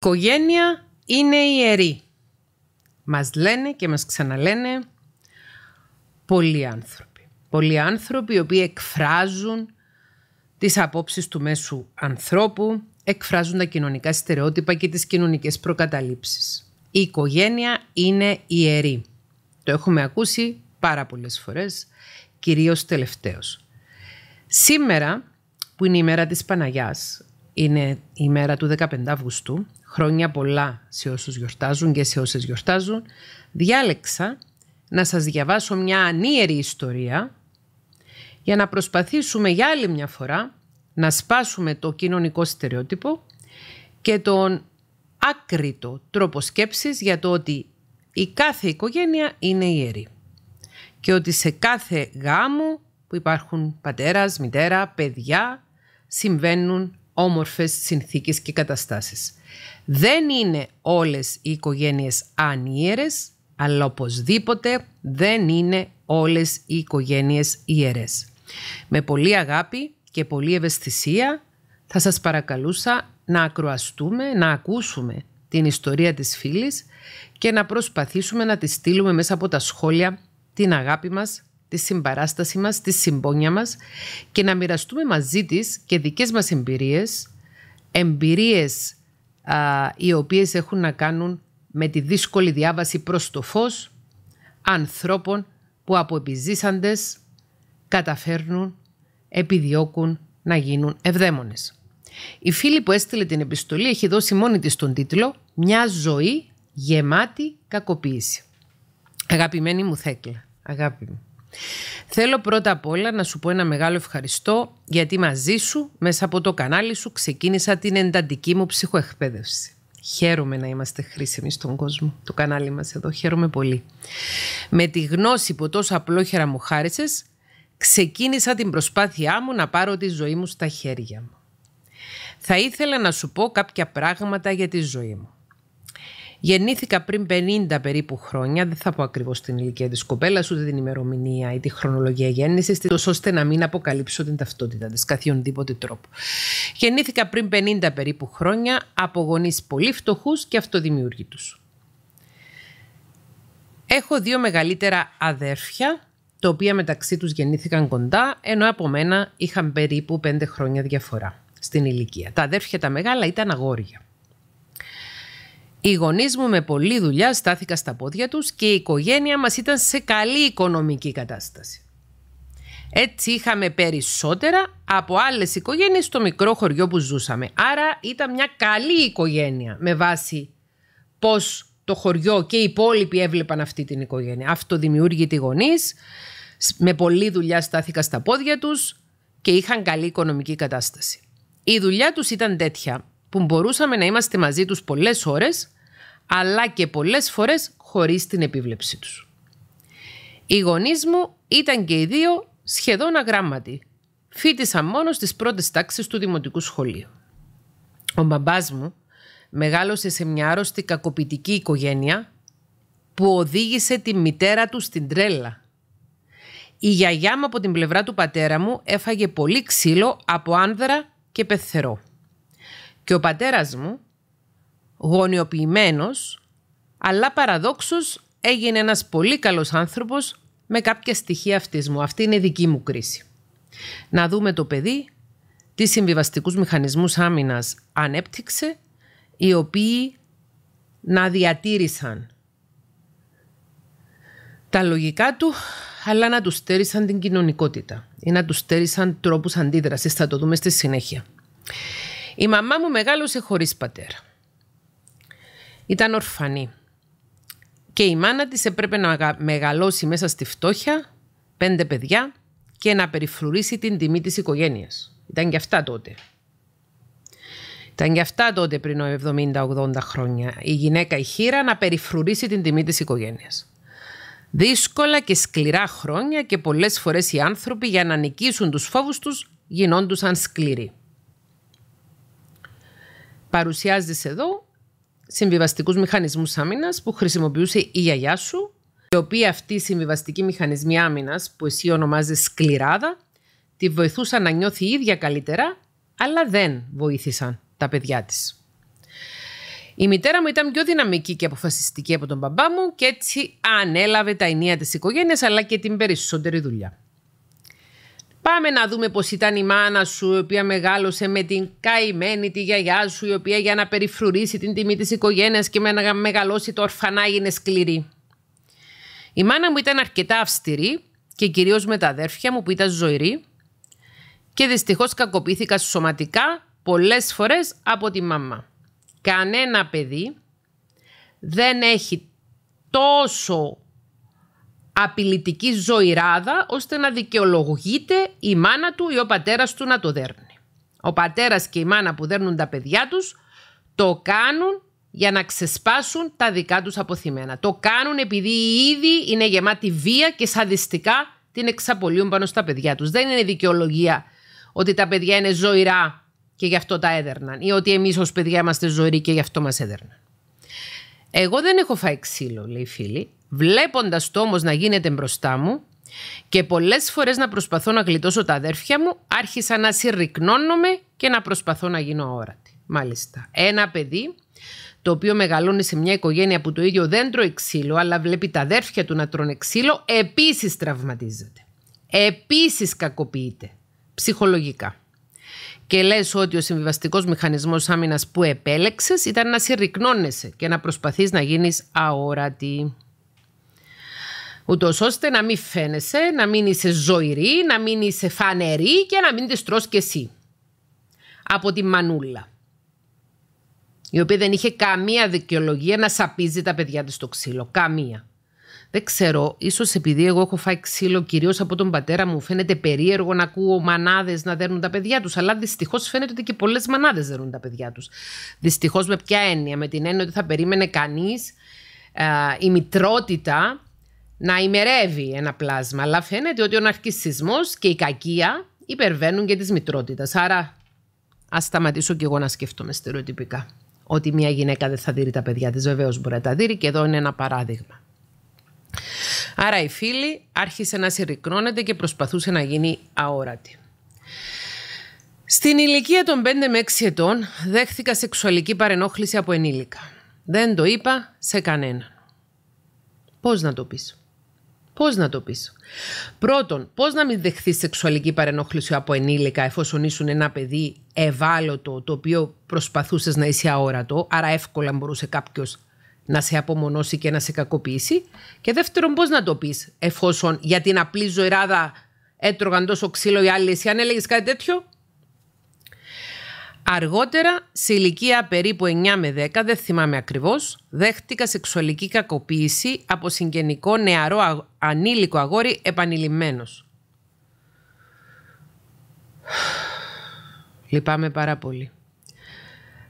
οικογένεια είναι ιερή. Μας λένε και μας ξαναλένε πολλοί άνθρωποι. Πολλοί άνθρωποι οι οποίοι εκφράζουν τις απόψεις του μέσου ανθρώπου, εκφράζουν τα κοινωνικά στερεότυπα και τις κοινωνικές προκαταλήψεις. Η οικογένεια είναι ιερή. Το έχουμε ακούσει πάρα πολλές φορές, κυρίως τελευταίως. Σήμερα, που είναι η μέρα της Παναγιάς, είναι η μέρα του 15 Αυγούστου. Χρόνια πολλά σε όσους γιορτάζουν και σε όσες γιορτάζουν. Διάλεξα να σας διαβάσω μια ανίερη ιστορία για να προσπαθήσουμε για άλλη μια φορά να σπάσουμε το κοινωνικό στερεότυπο και τον άκρητο τρόπο σκέψης για το ότι η κάθε οικογένεια είναι ιερή και ότι σε κάθε γάμο που υπάρχουν πατέρας, μητέρα, παιδιά συμβαίνουν όμορφες συνθήκες και καταστάσεις. Δεν είναι όλες οι οικογένειες ανίερες, αλλά οπωσδήποτε δεν είναι όλες οι οικογένειες ιερές. Με πολλή αγάπη και πολλή ευαισθησία θα σας παρακαλούσα να ακροαστούμε, να ακούσουμε την ιστορία της φίλης και να προσπαθήσουμε να τη στείλουμε μέσα από τα σχόλια την αγάπη μας τη συμπαράσταση μας, τη συμπόνια μας και να μοιραστούμε μαζί της και δικές μας εμπειρίες, εμπειρίες οι οποίες έχουν να κάνουν με τη δύσκολη διάβαση προς το φως ανθρώπων που από επιζήσαντες καταφέρνουν, επιδιώκουν να γίνουν ευδαίμονες. Η φίλη που έστειλε την επιστολή έχει δώσει μόνη της τον τίτλο «Μια ζωή γεμάτη κακοποίηση». Αγαπημένη μου Θέκλα, αγάπη μου. Θέλω πρώτα απ' όλα να σου πω ένα μεγάλο ευχαριστώ γιατί μαζί σου, μέσα από το κανάλι σου, ξεκίνησα την εντατική μου ψυχοεκπαίδευση. Χαίρομαι να είμαστε χρήσιμοι στον κόσμο, το κανάλι μας εδώ, χαίρομαι πολύ. Με τη γνώση που τόσο απλόχερα μου χάρισες, ξεκίνησα την προσπάθειά μου να πάρω τη ζωή μου στα χέρια μου. Θα ήθελα να σου πω κάποια πράγματα για τη ζωή μου. Γεννήθηκα πριν 50 περίπου χρόνια, δεν θα πω ακριβώς την ηλικία της κοπέλας, ούτε την ημερομηνία ή τη χρονολογία γέννησης, ώστε να μην αποκαλύψω την ταυτότητα της καθιονδήποτε τρόπο. Γεννήθηκα πριν 50 περίπου χρόνια από γονείς πολύ φτωχούς και αυτοδημιούργητους. Έχω δύο μεγαλύτερα αδέρφια, τα οποία μεταξύ τους γεννήθηκαν κοντά, ενώ από μένα είχαν περίπου 5 χρόνια διαφορά στην ηλικία. Τα αδέρφια τα μεγάλα ήταν αγόρια. Οι γονείς μου με πολλή δουλειά στάθηκα στα πόδια τους και η οικογένεια μας ήταν σε καλή οικονομική κατάσταση. Έτσι είχαμε περισσότερα από άλλες οικογένειες στο μικρό χωριό που ζούσαμε. Άρα ήταν μια καλή οικογένεια με βάση πώς το χωριό και οι υπόλοιποι έβλεπαν αυτή την οικογένεια. Αυτό τη γονείς. Με πολλή δουλειά στάθηκα στα πόδια τους και είχαν καλή οικονομική κατάσταση. Η δουλειά τους ήταν τέτοια που μπορούσαμε να είμαστε μαζί τους πολλές ώρες, αλλά και πολλές φορές χωρίς την επίβλεψή τους. Οι γονείς μου ήταν και οι δύο σχεδόν αγράμματοι. Φίτησαν μόνο στις πρώτες τάξεις του δημοτικού σχολείου. Ο μπαμπάς μου μεγάλωσε σε μια άρρωστη κακοποιητική οικογένεια που οδήγησε τη μητέρα του στην τρέλα. Η γιαγιά μου από την πλευρά του πατέρα μου έφαγε πολύ ξύλο από άνδρα και πεθερό. Και ο πατέρας μου, γονιοποιημένος, αλλά παραδόξως έγινε ένας πολύ καλός άνθρωπος με κάποια στοιχεία μου. Αυτή είναι η δική μου κρίση. Να δούμε το παιδί, τις συμβιβαστικούς μηχανισμούς άμυνας ανέπτυξε, οι οποίοι να διατήρησαν τα λογικά του, αλλά να τους στέρισαν την κοινωνικότητα ή να τους στέρισαν τρόπους αντίδρασης. Θα το δούμε στη συνέχεια. Η μαμά μου μεγάλωσε χωρίς πατέρα. Ήταν ορφανή. Και η μάνα της έπρεπε να μεγαλώσει μέσα στη φτώχεια πέντε παιδιά και να περιφρουρήσει την τιμή της οικογένειας. Ήταν και αυτά τότε. Ήταν και αυτά τότε πριν 70-80 χρόνια. Η γυναίκα η χείρα να περιφρουρήσει την τιμή της οικογένειας. Δύσκολα και σκληρά χρόνια και πολλές φορές οι άνθρωποι για να νικήσουν τους φόβους τους γινόντουσαν σκληροί παρουσιάζεις εδώ συμβιβαστικούς μηχανισμούς άμυνας που χρησιμοποιούσε η γιαγιά σου, η οποία αυτή η συμβιβαστική μηχανισμή άμυνας που εσύ ονομάζεις σκληράδα, τη βοηθούσαν να νιώθει ίδια καλύτερα, αλλά δεν βοήθησαν τα παιδιά της. Η μητέρα μου ήταν πιο δυναμική και αποφασιστική από τον μπαμπά μου και έτσι ανέλαβε τα ενία της οικογένειας αλλά και την περισσότερη δουλειά. Πάμε να δούμε πως ήταν η μάνα σου η οποία μεγάλωσε με την καημένη τη γιαγιά σου η οποία για να περιφρουρήσει την τιμή της οικογένειας και με να μεγαλώσει το ορφανά είναι σκληρή. Η μάνα μου ήταν αρκετά αυστηρή και κυρίως με τα αδέρφια μου που ήταν ζωηρή και δυστυχώς κακοποιήθηκα σωματικά πολλές φορές από τη μαμά. Κανένα παιδί δεν έχει τόσο απειλητική ζωηράδα ώστε να δικαιολογείται η μάνα του ή ο πατέρας του να το δέρνει. Ο πατέρας και η μάνα που δέρνουν τα παιδιά τους το κάνουν για να ξεσπάσουν τα δικά τους αποθυμένα. Το κάνουν επειδή ήδη είναι γεμάτη βία και σαδιστικά την εξαπολύουν πάνω στα παιδιά τους. Δεν είναι δικαιολογία ότι τα παιδιά είναι ζωηρά και γι' αυτό τα έδερναν ή ότι εμείς ως παιδιά είμαστε ζωηροί και γι' αυτό μας έδερναν. Εγώ δεν έχω φάει ξύλο, λέει η φίλη, βλέποντας το όμως να γίνεται μπροστά μου και πολλές φορές να προσπαθώ να γλιτώσω τα αδέρφια μου, άρχισα να συρρυκνώνομαι και να προσπαθώ να γίνω αόρατη. Μάλιστα. Ένα παιδί το οποίο μεγαλώνει σε μια οικογένεια που το ίδιο δεν τρώει ξύλο, αλλά βλέπει τα αδέρφια του να τρώνε ξύλο, επίσης τραυματίζεται. Επίσης κακοποιείται. Ψυχολογικά. Και λες ότι ο συμβιβαστικός μηχανισμός άμυνας που επέλεξες ήταν να συρρυκνώνεσαι και να προσπαθείς να γίνεις αόρατη ούτως ώστε να μην φαίνεσαι, να μην είσαι ζωηρή, να μην είσαι φανερή και να μην τη τρως κι εσύ. Από τη μανούλα, η οποία δεν είχε καμία δικαιολογία να σαπίζει τα παιδιά της στο ξύλο. Καμία. Δεν ξέρω, ίσως επειδή εγώ έχω φάει ξύλο κυρίως από τον πατέρα μου, φαίνεται περίεργο να ακούω μανάδες να δέρνουν τα παιδιά τους. Αλλά δυστυχώς φαίνεται ότι και πολλές μανάδες δέρνουν τα παιδιά τους. Δυστυχώς με ποια έννοια, με την έννοια ότι θα περίμενε κανείς ε, η μητρότητα να ημερεύει ένα πλάσμα. Αλλά φαίνεται ότι ο ναρκισισμός και η κακία υπερβαίνουν και της μητρότητας. Άρα ας σταματήσω κι εγώ να σκέφτομαι στερεοτυπικά. Ότι μια γυναίκα δεν θα δει τα παιδιά της βεβαίως μπορεί να τα δει και εδώ είναι ένα παράδειγμα. Άρα η φίλη άρχισε να συρρυκνώνεται και προσπαθούσε να γίνει αόρατη. Στην ηλικία των 5 με 6 ετών δέχθηκα σεξουαλική παρενόχληση από ενήλικα. Δεν το είπα σε κανέναν. Πώς να το πεις. Πώς να το πεις. Πρώτον, πώς να μην δεχθείς σεξουαλική παρενόχληση από ενήλικα εφόσον ήσουν ένα παιδί ευάλωτο το οποίο προσπαθούσες να είσαι αόρατο, άρα εύκολα μπορούσε κάποιος να σε απομονώσει και να σε κακοποιήσει. Και δεύτερον, πώς να το πεις εφόσον για την απλή ζωηράδα έτρωγαν τόσο ξύλο οι άλλοι, εσύ αν έλεγες κάτι τέτοιο, Αργότερα, σε ηλικία περίπου 9 με 10, δεν θυμάμαι ακριβώς, δέχτηκα σεξουαλική κακοποίηση από συγγενικό νεαρό ανήλικο αγόρι επανειλημμένος. Λυπάμαι πάρα πολύ.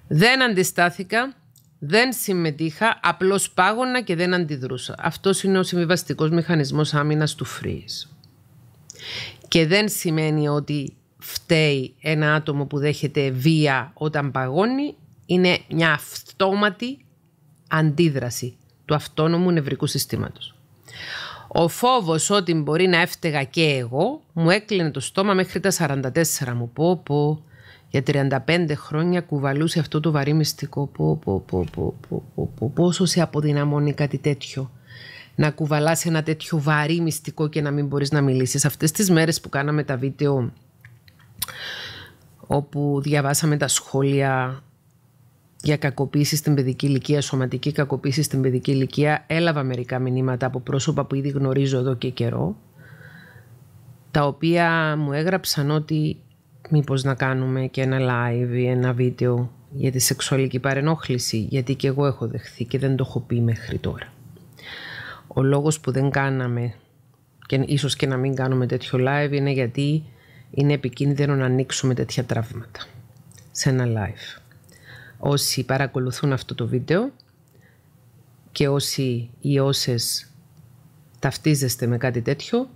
Δεν αντιστάθηκα, δεν συμμετείχα, απλώς πάγωνα και δεν αντιδρούσα. Αυτός είναι ο συμβιβαστικός μηχανισμός άμυνας του Freeze. Και δεν σημαίνει ότι φταίει ένα άτομο που δέχεται βία όταν παγώνει είναι μια αυτόματη αντίδραση του αυτόνομου νευρικού συστήματος. Ο φόβος ότι μπορεί να έφταιγα και εγώ μου έκλεινε το στόμα μέχρι τα 44 μου. Πω, πω, για 35 χρόνια κουβαλούσε αυτό το βαρύ μυστικό. Πω, πω, πω, πω, πω, πω, πόσο σε αποδυναμώνει κάτι τέτοιο. Να κουβαλάς ένα τέτοιο βαρύ μυστικό και να μην μπορείς να μιλήσεις. Αυτές τις μέρες που κάναμε τα βίντεο όπου διαβάσαμε τα σχόλια για κακοποίηση στην παιδική ηλικία, σωματική κακοποίηση στην παιδική ηλικία. Έλαβα μερικά μηνύματα από πρόσωπα που ήδη γνωρίζω εδώ και καιρό, τα οποία μου έγραψαν ότι μήπως να κάνουμε και ένα live ή ένα βίντεο για τη σεξουαλική παρενόχληση, γιατί και εγώ έχω δεχθεί και δεν το έχω πει μέχρι τώρα. Ο λόγος που δεν κάναμε και ίσως και να μην κάνουμε τέτοιο live είναι γιατί είναι επικίνδυνο να ανοίξουμε τέτοια τραύματα σε ένα live. Όσοι παρακολουθούν αυτό το βίντεο και όσοι ή όσες ταυτίζεστε με κάτι τέτοιο,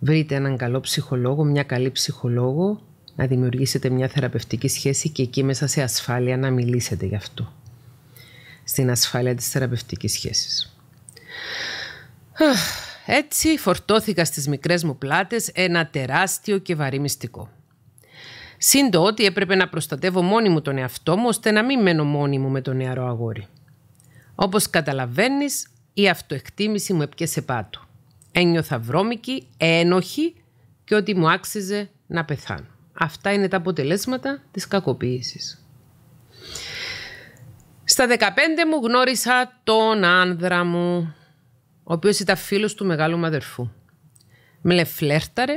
βρείτε έναν καλό ψυχολόγο, μια καλή ψυχολόγο, να δημιουργήσετε μια θεραπευτική σχέση και εκεί μέσα σε ασφάλεια να μιλήσετε γι' αυτό. Στην ασφάλεια της θεραπευτικής σχέσης. Έτσι φορτώθηκα στις μικρές μου πλάτες ένα τεράστιο και βαρύ μυστικό. Σύντο ότι έπρεπε να προστατεύω μόνη μου τον εαυτό μου ώστε να μην μένω μόνη μου με τον νεαρό αγόρι. Όπως καταλαβαίνεις η αυτοεκτίμηση μου έπιασε πάτο. Ένιωθα βρώμικη, ένοχη και ότι μου άξιζε να πεθάνω. Αυτά είναι τα αποτελέσματα της κακοποίησης. Στα 15 μου γνώρισα τον άνδρα μου, ο οποίος ήταν φίλος του μεγάλου μου αδερφού. Με φλέρταρε,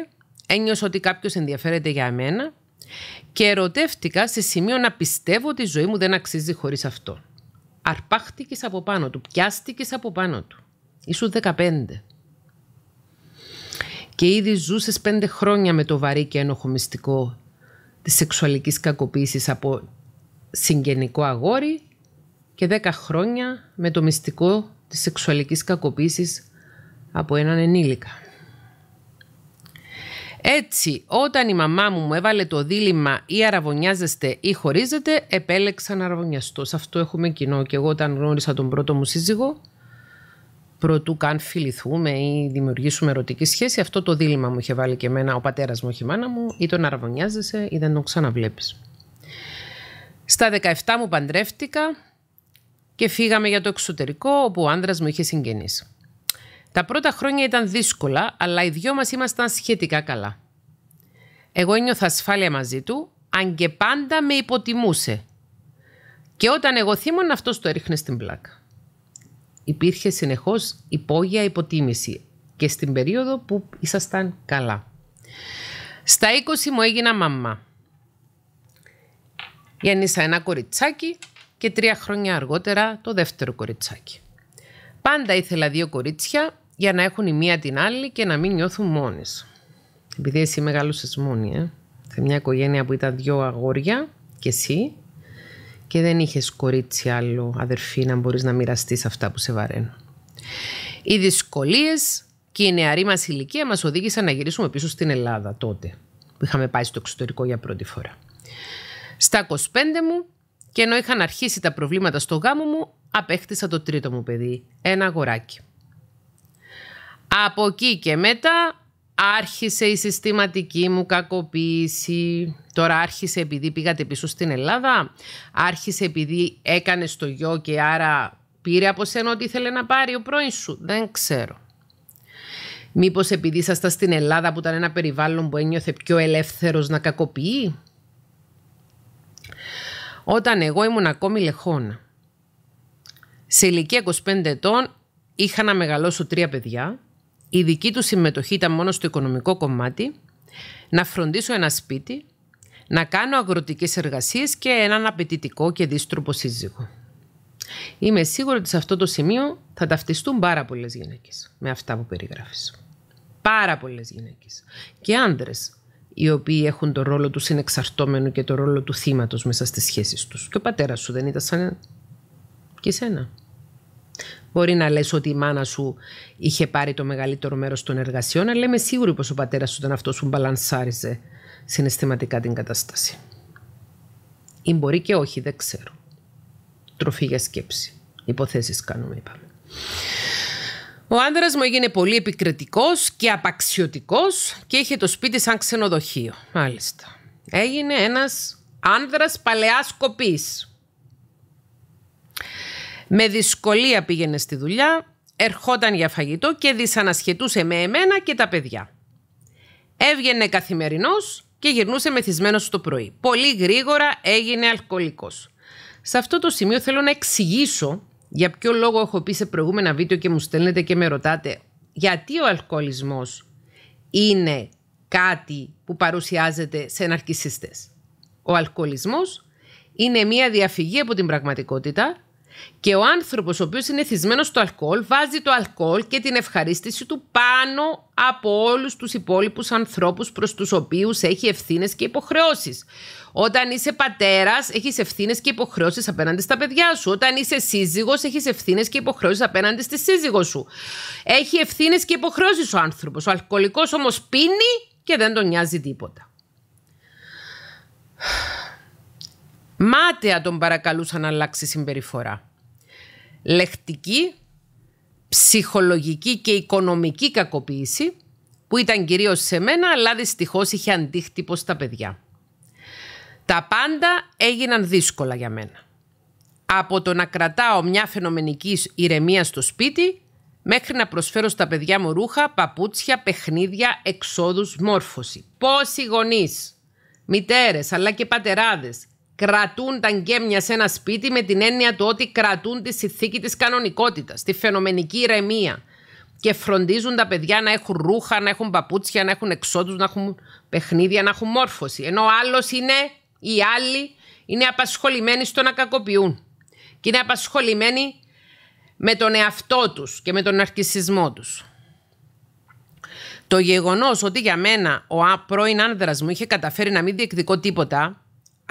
ένιωσα ότι κάποιος ενδιαφέρεται για μένα και ερωτεύτηκα σε σημείο να πιστεύω ότι η ζωή μου δεν αξίζει χωρίς αυτό. Αρπάχτηκες από πάνω του, πιάστηκες από πάνω του. Ήσου 15. Και ήδη ζούσες πέντε χρόνια με το βαρύ και ένοχο μυστικό της σεξουαλικής κακοποίησης από συγγενικό αγόρι και 10 χρόνια με το μυστικό Της σεξουαλικής κακοποίησης από έναν ενήλικα. Έτσι, όταν η μαμά μου μου έβαλε το δίλημα ή αραβωνιάζεστε ή χωρίζετε, επέλεξα να αραβωνιαστώ. Σε αυτό έχουμε κοινό. Και εγώ όταν γνώρισα τον πρώτο μου σύζυγο, προτού καν φιληθούμε ή δημιουργήσουμε ερωτική σχέση, αυτό το δίλημα μου είχε βάλει και εμένα ο πατέρας μου, όχι η μάνα μου, ή τον αραβωνιάζεσαι ή δεν τον ξαναβλέπεις. Στα 17 μου παντρεύτηκα, και φύγαμε για το εξωτερικό όπου ο άντρας μου είχε συγγενείς. Τα πρώτα χρόνια ήταν δύσκολα, αλλά οι δυο μας ήμασταν σχετικά καλά. Εγώ ένιωθα ασφάλεια μαζί του, αν και πάντα με υποτιμούσε. Και όταν εγώ θύμωνα, αυτός το έριχνε στην πλάκα. Υπήρχε συνεχώς υπόγεια υποτίμηση και στην περίοδο που ήσασταν καλά. Στα 20 μου έγινα μαμά. Γέννησα ένα κοριτσάκι και τρία χρόνια αργότερα το δεύτερο κοριτσάκι. Πάντα ήθελα δύο κορίτσια για να έχουν η μία την άλλη και να μην νιώθουν μόνες. Επειδή εσύ μεγάλωσες μόνη, ε? σε μια οικογένεια που ήταν δύο αγόρια και εσύ και δεν είχες κορίτσι άλλο αδερφή να μπορείς να μοιραστείς αυτά που σε βαραίνουν. Οι δυσκολίες και η νεαρή μας ηλικία μας οδήγησαν να γυρίσουμε πίσω στην Ελλάδα τότε που είχαμε πάει στο εξωτερικό για πρώτη φορά. Στα 25 μου και ενώ είχαν αρχίσει τα προβλήματα στο γάμο μου, απέκτησα το τρίτο μου παιδί, ένα αγοράκι. Από εκεί και μετά άρχισε η συστηματική μου κακοποίηση. Τώρα άρχισε επειδή πήγατε πίσω στην Ελλάδα, άρχισε επειδή έκανε το γιο και άρα πήρε από σένα ό,τι ήθελε να πάρει ο πρώην σου. Δεν ξέρω. Μήπως επειδή ήσασταν στην Ελλάδα που ήταν ένα περιβάλλον που ένιωθε πιο ελεύθερος να κακοποιεί όταν εγώ ήμουν ακόμη λεχόνα. Σε ηλικία 25 ετών είχα να μεγαλώσω τρία παιδιά. Η δική τους συμμετοχή ήταν μόνο στο οικονομικό κομμάτι. Να φροντίσω ένα σπίτι. Να κάνω αγροτικές εργασίες και έναν απαιτητικό και δίστροπο σύζυγο. Είμαι σίγουρη ότι σε αυτό το σημείο θα ταυτιστούν πάρα πολλές γυναίκες με αυτά που περιγράφεις. Πάρα πολλές γυναίκες. Και άντρες οι οποίοι έχουν τον ρόλο τους συνεξαρτώμενου και το ρόλο του θύματος μέσα στις σχέσεις τους. Και ο πατέρας σου δεν ήταν σαν και εσένα. Μπορεί να λες ότι η μάνα σου είχε πάρει το μεγαλύτερο μέρος των εργασιών, αλλά είμαι σίγουρη πως ο πατέρας σου ήταν αυτός που μπαλανσάριζε συναισθηματικά την κατάσταση. Ή μπορεί και όχι, δεν ξέρω. Τροφή για σκέψη. Υποθέσεις κάνουμε, είπαμε. Ο άντρας μου έγινε πολύ επικριτικός και απαξιωτικός και είχε το σπίτι σαν ξενοδοχείο. Μάλιστα. Έγινε ένας άνδρας παλαιάς κοπής. Με δυσκολία πήγαινε στη δουλειά, ερχόταν για φαγητό και δυσανασχετούσε με εμένα και τα παιδιά. Έβγαινε καθημερινός και γυρνούσε μεθυσμένος το πρωί. Πολύ γρήγορα έγινε αλκοολικός. Σε αυτό το σημείο θέλω να εξηγήσω για ποιο λόγο έχω πει σε προηγούμενα βίντεο και μου στέλνετε και με ρωτάτε γιατί ο αλκοολισμός είναι κάτι που παρουσιάζεται σε ναρκισίστες. Ο αλκοολισμός είναι μια διαφυγή από την πραγματικότητα και ο άνθρωπος ο οποίος είναι θυσμένος στο αλκοόλ βάζει το αλκοόλ και την ευχαρίστηση του πάνω από όλους τους υπόλοιπους ανθρώπους προς τους οποίους έχει ευθύνες και υποχρεώσεις. Όταν είσαι πατέρας, έχεις ευθύνες και υποχρεώσεις απέναντι στα παιδιά σου. Όταν είσαι σύζυγος, έχεις ευθύνες και υποχρεώσεις απέναντι στη σύζυγό σου. Έχει ευθύνες και υποχρεώσεις ο άνθρωπος. Ο αλκοολικός όμως πίνει και δεν τον νοιάζει τίποτα. Μάταια τον παρακαλούσα να αλλάξει συμπεριφορά. λεχτική, ψυχολογική και οικονομική κακοποίηση που ήταν κυρίως σε μένα αλλά δυστυχώς είχε αντίχτυπο στα παιδιά. Τα πάντα έγιναν δύσκολα για μένα. Από το να κρατάω μια φαινομενική ηρεμία στο σπίτι μέχρι να προσφέρω στα παιδιά μου ρούχα, παπούτσια, παιχνίδια, εξόδους, μόρφωση. Πόσοι γονείς, μητέρες αλλά και πατεράδες κρατούν τα γκέμια σε ένα σπίτι με την έννοια του ότι κρατούν τη συνθήκη της κανονικότητας, τη φαινομενική ηρεμία και φροντίζουν τα παιδιά να έχουν ρούχα, να έχουν παπούτσια, να έχουν εξόδους, να έχουν παιχνίδια, να έχουν μόρφωση. Ενώ άλλος είναι, οι άλλοι είναι απασχολημένοι στο να κακοποιούν και είναι απασχολημένοι με τον εαυτό τους και με τον αρκισισμό τους. Το γεγονός ότι για μένα ο πρώην άνδρας μου είχε καταφέρει να μην διεκδικώ τίποτα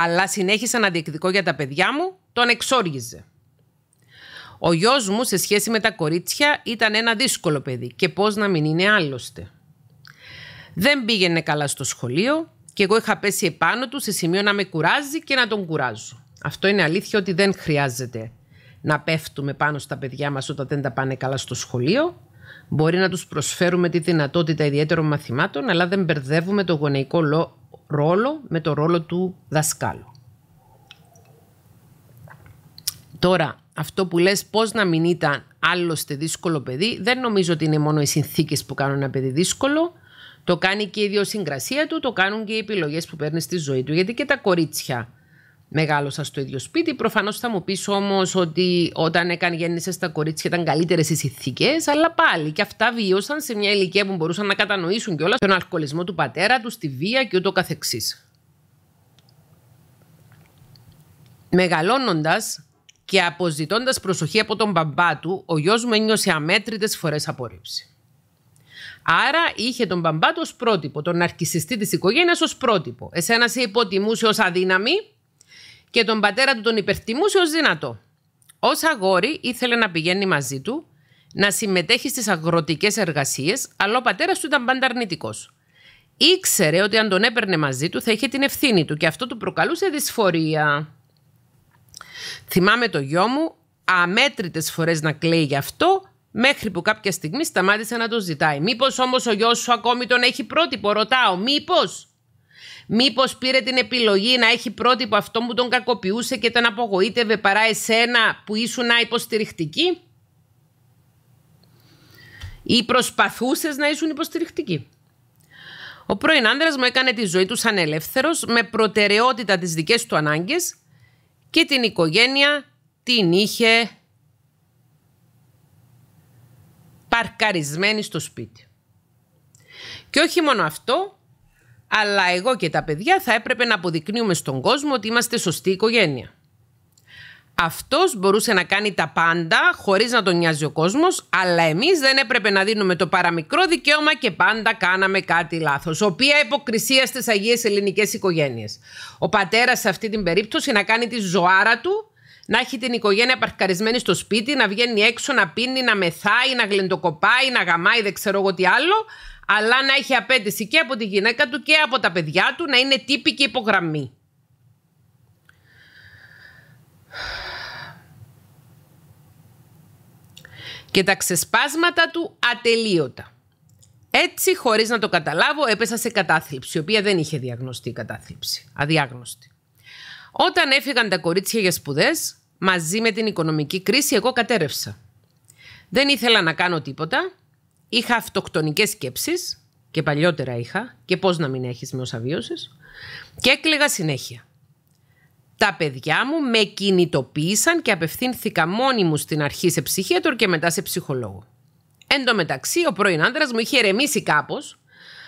αλλά συνέχισα να διεκδικώ για τα παιδιά μου, τον εξόργιζε. Ο γιος μου σε σχέση με τα κορίτσια ήταν ένα δύσκολο παιδί και πώς να μην είναι άλλωστε. Δεν πήγαινε καλά στο σχολείο και εγώ είχα πέσει επάνω του σε σημείο να με κουράζει και να τον κουράζω. Αυτό είναι αλήθεια ότι δεν χρειάζεται να πέφτουμε πάνω στα παιδιά μας όταν δεν τα πάνε καλά στο σχολείο. Μπορεί να τους προσφέρουμε τη δυνατότητα ιδιαίτερων μαθημάτων, αλλά δεν μπερδεύουμε το γονεϊκό ρόλο με το ρόλο του δασκάλου. Τώρα, αυτό που λες πώς να μην ήταν άλλωστε δύσκολο παιδί, δεν νομίζω ότι είναι μόνο οι συνθήκες που κάνουν ένα παιδί δύσκολο, το κάνει και η ιδιοσυγκρασία του, το κάνουν και οι επιλογές που παίρνεις στη ζωή του. Γιατί και τα κορίτσια μεγάλωσα στο ίδιο σπίτι. Προφανώς θα μου πεις όμως ότι όταν έκανε γέννησες τα κορίτσια ήταν καλύτερες οι συνθήκες, αλλά πάλι και αυτά βιώσαν σε μια ηλικία που μπορούσαν να κατανοήσουν κιόλας τον αλκοολισμό του πατέρα τους, τη βία και ούτω καθεξής. Μεγαλώνοντας και αποζητώντας προσοχή από τον μπαμπά του, ο γιος μου ένιωσε αμέτρητες φορές απόρριψη. Άρα είχε τον μπαμπά του ως πρότυπο, τον αρκισιστή της οικογένειας ως πρότυπο. Εσένα σε υποτιμούσε ως αδύναμη και τον πατέρα του τον υπερτιμούσε ως δυνατό. Ως αγόρι ήθελε να πηγαίνει μαζί του, να συμμετέχει στις αγροτικές εργασίες, αλλά ο πατέρας του ήταν πάντα Ήξερε ότι αν τον έπαιρνε μαζί του θα είχε την ευθύνη του και αυτό του προκαλούσε δυσφορία. Θυμάμαι το γιο μου αμέτρητες φορές να κλαίει γι' αυτό μέχρι που κάποια στιγμή σταμάτησε να το ζητάει. Μήπως όμως ο γιος σου ακόμη τον έχει πρότυπο, ρωτάω. Μήπως. Μήπως πήρε την επιλογή να έχει πρότυπο αυτό που τον κακοποιούσε και τον απογοήτευε παρά εσένα που ήσουν υποστηρικτική. Ή προσπαθούσες να ήσουν υποστηρικτική. Ο πρώην άντρα μου έκανε τη ζωή του σαν με προτεραιότητα τις δικές του ανάγκες και την οικογένεια την είχε παρκαρισμένη στο σπίτι. Και όχι μόνο αυτό, αλλά εγώ και τα παιδιά θα έπρεπε να αποδεικνύουμε στον κόσμο ότι είμαστε σωστή οικογένεια. Αυτός μπορούσε να κάνει τα πάντα χωρίς να τον νοιάζει ο κόσμος, αλλά εμείς δεν έπρεπε να δίνουμε το παραμικρό δικαίωμα και πάντα κάναμε κάτι λάθος. Οποία υποκρισία στις Αγίες Ελληνικές οικογένειες. Ο πατέρας σε αυτή την περίπτωση να κάνει τη ζωάρα του να έχει την οικογένεια παρκαρισμένη στο σπίτι, να βγαίνει έξω, να πίνει, να μεθάει, να γλεντοκοπάει, να γαμάει, δεν ξέρω εγώ τι άλλο αλλά να έχει απέτηση και από τη γυναίκα του και από τα παιδιά του, να είναι τύπη και υπογραμμή. Και τα ξεσπάσματα του ατελείωτα. Έτσι, χωρίς να το καταλάβω, έπεσα σε κατάθλιψη, η οποία δεν είχε διαγνωστεί κατάθλιψη, αδιάγνωστη. Όταν έφυγαν τα κορίτσια για σπουδές, μαζί με την οικονομική κρίση, εγώ κατέρευσα. Δεν ήθελα να κάνω τίποτα είχα αυτοκτονικές σκέψεις και παλιότερα είχα και πώς να μην έχεις όσα βίωσε. και έκλαιγα συνέχεια. Τα παιδιά μου με κινητοποίησαν και απευθύνθηκα μόνη μου στην αρχή σε ψυχίατρο και μετά σε ψυχολόγο. Εν τω μεταξύ, ο πρώην άντρας μου είχε ερεμήσει κάπως,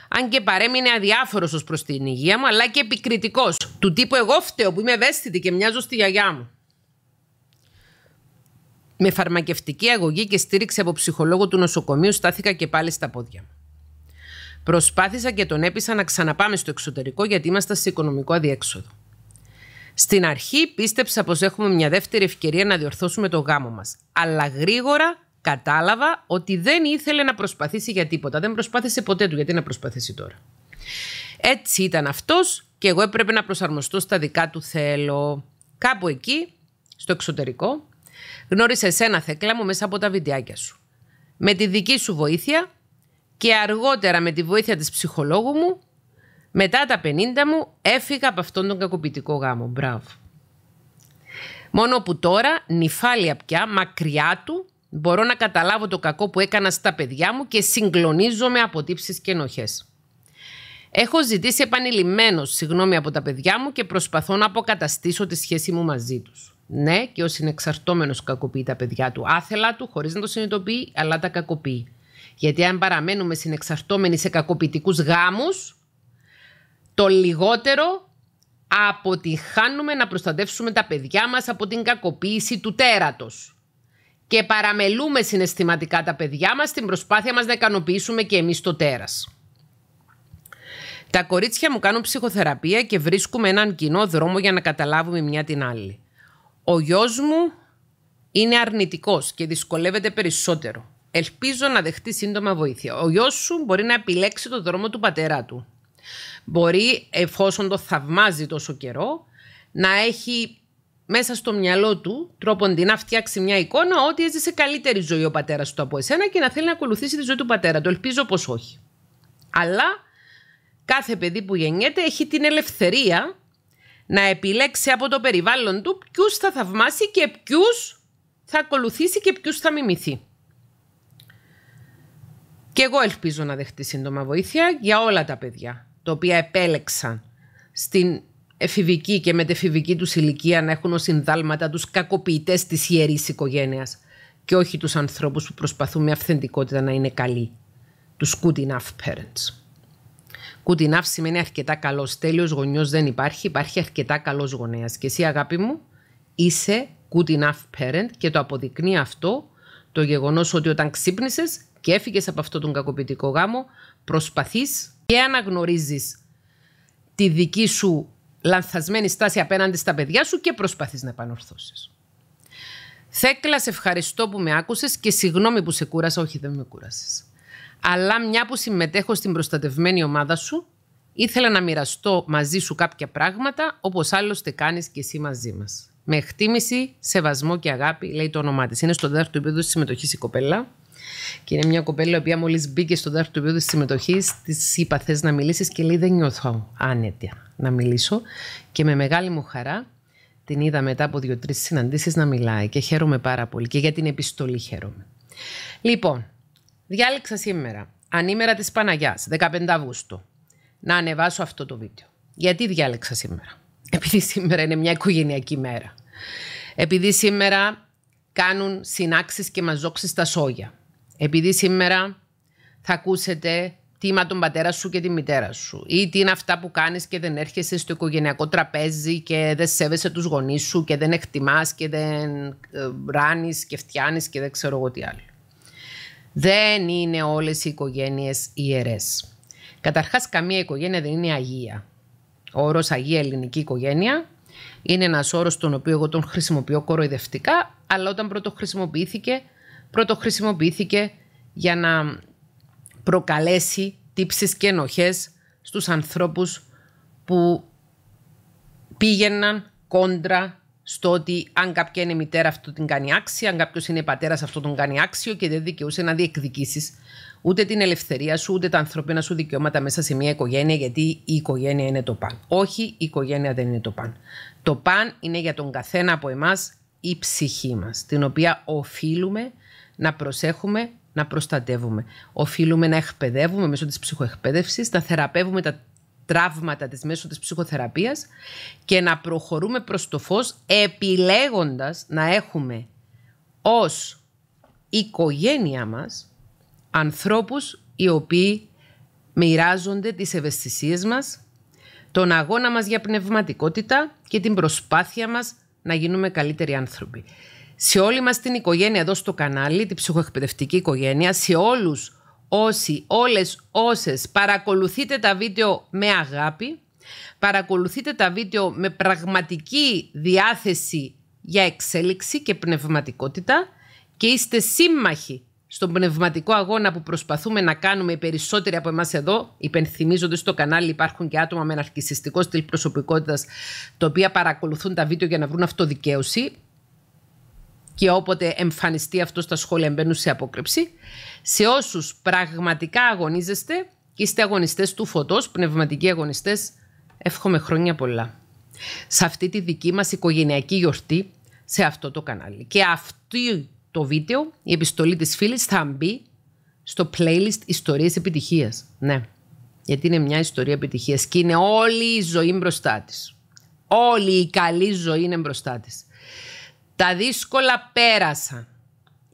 αν και παρέμεινε αδιάφορος ως προς την υγεία μου, αλλά και επικριτικός. Του τύπου εγώ φταίω που είμαι ευαίσθητη και μοιάζω στη γιαγιά μου. Με φαρμακευτική αγωγή και στήριξη από ψυχολόγο του νοσοκομείου στάθηκα και πάλι στα πόδια μου. Προσπάθησα και τον έπεισα να ξαναπάμε στο εξωτερικό γιατί ήμασταν σε οικονομικό αδιέξοδο. Στην αρχή πίστεψα πως έχουμε μια δεύτερη ευκαιρία να διορθώσουμε το γάμο μας. Αλλά γρήγορα κατάλαβα ότι δεν ήθελε να προσπαθήσει για τίποτα. Δεν προσπάθησε ποτέ του γιατί να προσπαθήσει τώρα. Έτσι ήταν αυτός και εγώ έπρεπε να προσαρμοστώ στα δικά του θέλω. Κάπου εκεί, στο εξωτερικό, Γνώρισε εσένα, Θεκλά μου, μέσα από τα βιντεάκια σου. Με τη δική σου βοήθεια και αργότερα με τη βοήθεια της ψυχολόγου μου, μετά τα 50 μου, έφυγα από αυτόν τον κακοποιητικό γάμο. Μπράβο. Μόνο που τώρα, νυφάλια πια, μακριά του, μπορώ να καταλάβω το κακό που έκανα στα παιδιά μου και συγκλονίζομαι από τύψεις και ενοχές. Έχω ζητήσει επανειλημμένος συγγνώμη από τα παιδιά μου και προσπαθώ να αποκαταστήσω τη σχέση μου μαζί τους. Ναι, και ο συνεξαρτώμενος κακοποιεί τα παιδιά του. Άθελα του, χωρίς να το συνειδητοποιεί, αλλά τα κακοποιεί. Γιατί αν παραμένουμε συνεξαρτώμενοι σε κακοποιητικούς γάμους, το λιγότερο αποτυχάνουμε να προστατεύσουμε τα παιδιά μας από την κακοποίηση του τέρατος. Και παραμελούμε συναισθηματικά τα παιδιά μας στην προσπάθεια μας να ικανοποιήσουμε και εμείς το τέρας. Τα κορίτσια μου κάνουν ψυχοθεραπεία και βρίσκουμε έναν κοινό δρόμο για να καταλάβουμε μια την άλλη. Ο γιος μου είναι αρνητικός και δυσκολεύεται περισσότερο. Ελπίζω να δεχτεί σύντομα βοήθεια. Ο γιος σου μπορεί να επιλέξει το δρόμο του πατέρα του. Μπορεί, εφόσον το θαυμάζει τόσο καιρό, να έχει μέσα στο μυαλό του τρόπον να φτιάξει μια εικόνα ότι έζησε καλύτερη ζωή ο πατέρας του από εσένα και να θέλει να ακολουθήσει τη ζωή του πατέρα του. Ελπίζω πως όχι. Αλλά κάθε παιδί που γεννιέται έχει την ελευθερία να επιλέξει από το περιβάλλον του ποιους θα θαυμάσει και ποιους θα ακολουθήσει και ποιους θα μιμηθεί. Και εγώ ελπίζω να δεχτεί σύντομα βοήθεια για όλα τα παιδιά τα οποία επέλεξαν στην εφηβική και μετεφηβική τους ηλικία να έχουν ως συνδάλματα τους κακοποιητές της ιερής οικογένειας και όχι τους ανθρώπους που προσπαθούν με αυθεντικότητα να είναι καλοί, τους good enough parents enough σημαίνει αρκετά καλός. Τέλειος γονιός δεν υπάρχει, υπάρχει αρκετά καλός γονέας. Και εσύ, αγάπη μου, είσαι good enough parent και το αποδεικνύει αυτό το γεγονός ότι όταν ξύπνησες και έφυγες από αυτόν τον κακοποιητικό γάμο προσπαθείς και αναγνωρίζεις τη δική σου λανθασμένη στάση απέναντι στα παιδιά σου και προσπαθείς να επανορθώσεις. Θέκλα, σε ευχαριστώ που με άκουσες και συγγνώμη που σε κούρασα, όχι δεν με κούρασες. Αλλά μια που συμμετέχω στην προστατευμένη ομάδα σου, ήθελα να μοιραστώ μαζί σου κάποια πράγματα, όπως άλλωστε κάνεις και εσύ μαζί μας. Με εκτίμηση, σεβασμό και αγάπη, λέει το όνομά της. Είναι στο δεύτερο επίπεδο της συμμετοχής η κοπέλα. Και είναι μια κοπέλα η οποία μόλις μπήκε στο δεύτερο επίπεδο της συμμετοχής, της είπα: Θες να μιλήσεις και λέει: Δεν νιώθω άνετα να μιλήσω. Και με μεγάλη μου χαρά την είδα μετά από δύο-τρει συναντήσεις να μιλάει και χαίρομαι πάρα πολύ. Και για την επιστολή χαίρομαι. Λοιπόν, Διάλεξα σήμερα, ανήμερα της Παναγιάς, 15 Αυγούστου, να ανεβάσω αυτό το βίντεο. Γιατί διάλεξα σήμερα. Επειδή σήμερα είναι μια οικογενειακή μέρα. Επειδή σήμερα κάνουν συνάξεις και μαζόξεις στα σόγια. Επειδή σήμερα θα ακούσετε τι είμαι τον πατέρα σου και τη μητέρα σου. Ή τι είναι αυτά που κάνεις και δεν έρχεσαι στο οικογενειακό τραπέζι και δεν σέβεσαι τους γονείς σου και δεν εκτιμάς και δεν ε, ράνεις και φτιάνεις και δεν ξέρω εγώ τι άλλο. Δεν είναι όλες οι οικογένειες ιερές. Καταρχάς, καμία οικογένεια δεν είναι Αγία. Ο όρος Αγία Ελληνική Οικογένεια είναι ένας όρος τον οποίο εγώ τον χρησιμοποιώ κοροϊδευτικά, αλλά όταν πρώτο χρησιμοποιήθηκε, πρώτο χρησιμοποιήθηκε για να προκαλέσει τύψεις και ενοχές στους ανθρώπους που πήγαιναν κόντρα στο ότι αν κάποια είναι μητέρα αυτό την κάνει άξιο... αν κάποιος είναι πατέρας αυτό τον κάνει άξιο και δεν δικαιούσε να διεκδικήσεις ούτε την ελευθερία σου, ούτε τα ανθρωπίνα σου δικαιώματα μέσα σε μια οικογένεια, γιατί η οικογένεια είναι το παν. Όχι, η οικογένεια δεν είναι το παν. Το παν είναι για τον καθένα από εμάς η ψυχή μας, την οποία οφείλουμε να προσέχουμε, να προστατεύουμε. Οφείλουμε να εκπαιδεύουμε μέσω της ψυχοεκπαίδευσης, να θεραπεύουμε τα τραύματα της μέσω της ψυχοθεραπείας και να προχωρούμε προς το φως επιλέγοντας να έχουμε ως οικογένειά μας ανθρώπους οι οποίοι μοιράζονται τις ευαισθησίες μας, τον αγώνα μας για πνευματικότητα και την προσπάθεια μας να γίνουμε καλύτεροι άνθρωποι. Σε όλη μας την οικογένεια εδώ στο κανάλι, την ψυχοεκπαιδευτική οικογένεια, σε όλους όσοι, όλες όσες παρακολουθείτε τα βίντεο με αγάπη, παρακολουθείτε τα βίντεο με πραγματική διάθεση για εξέλιξη και πνευματικότητα και είστε σύμμαχοι στον πνευματικό αγώνα που προσπαθούμε να κάνουμε οι περισσότεροι από εμάς εδώ, υπενθυμίζονται στο κανάλι, υπάρχουν και άτομα με αναρκιστικό στυλ προσωπικότητας, τα οποία παρακολουθούν τα βίντεο για να βρουν αυτοδικαίωση και όποτε εμφανιστεί αυτός στα σχόλια μπαίνουν σε απόκρυψη. Σε όσους πραγματικά αγωνίζεστε και είστε αγωνιστές του φωτός, πνευματικοί αγωνιστές, εύχομαι χρόνια πολλά. Σε αυτή τη δική μας οικογενειακή γιορτή, σε αυτό το κανάλι. Και αυτό το βίντεο, η επιστολή της φίλης, θα μπει στο playlist ιστορίες επιτυχίας. Ναι, γιατί είναι μια ιστορία επιτυχίας και είναι όλη η ζωή μπροστά της. Όλη η καλή ζωή είναι μπροστά της. Τα δύσκολα πέρασαν.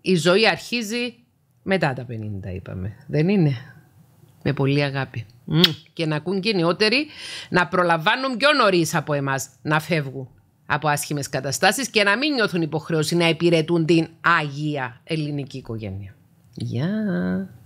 Η ζωή αρχίζει μετά τα 50, είπαμε. Δεν είναι. Με πολύ αγάπη. Και να ακούν και να προλαμβάνουν πιο νωρίς από εμάς να φεύγουν από άσχημες καταστάσεις και να μην νιώθουν υποχρέωση να υπηρετούν την άγια ελληνική οικογένεια. Γεια!